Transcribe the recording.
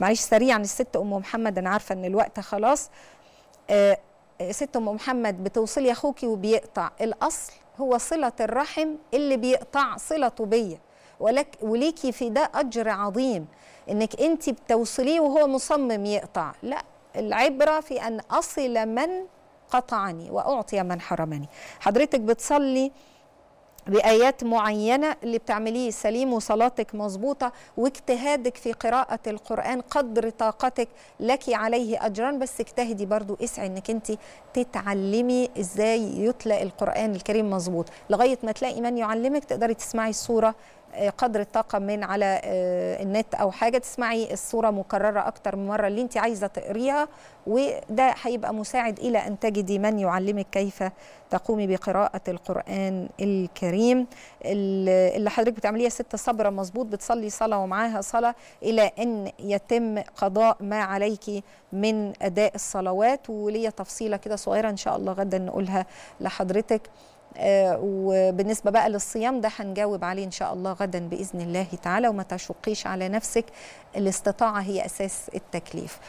معلش سريعا الست ام محمد انا عارفه ان الوقت خلاص آه، آه، ست ام محمد بتوصلي اخوكي وبيقطع الاصل هو صله الرحم اللي بيقطع صلته بيا ولك وليكي في ده اجر عظيم انك انت بتوصليه وهو مصمم يقطع لا العبره في ان اصل من قطعني واعطي من حرمني حضرتك بتصلي بآيات معينة اللي بتعمليه سليم وصلاتك مظبوطة واجتهادك في قراءة القرآن قدر طاقتك لك عليه أجران بس اجتهدي برضو اسعي انك انت تتعلمي ازاي يتلى القرآن الكريم مظبوط لغاية ما تلاقي من يعلمك تقدري تسمعي الصورة قدر الطاقه من على آه، النت او حاجه تسمعي الصوره مكرره اكتر من مره اللي انت عايزه تقريها وده هيبقى مساعد الى ان تجدي من يعلمك كيف تقومي بقراءه القران الكريم اللي حضرتك بتعمليها ست صبره مظبوط بتصلي صلاه ومعاها صلاه الى ان يتم قضاء ما عليك من اداء الصلوات وليا تفصيله كده صغيره ان شاء الله غدا نقولها لحضرتك آه، وبالنسبة بقى للصيام ده هنجاوب عليه إن شاء الله غدا بإذن الله تعالى وما تشقيش على نفسك الاستطاعة هي أساس التكليف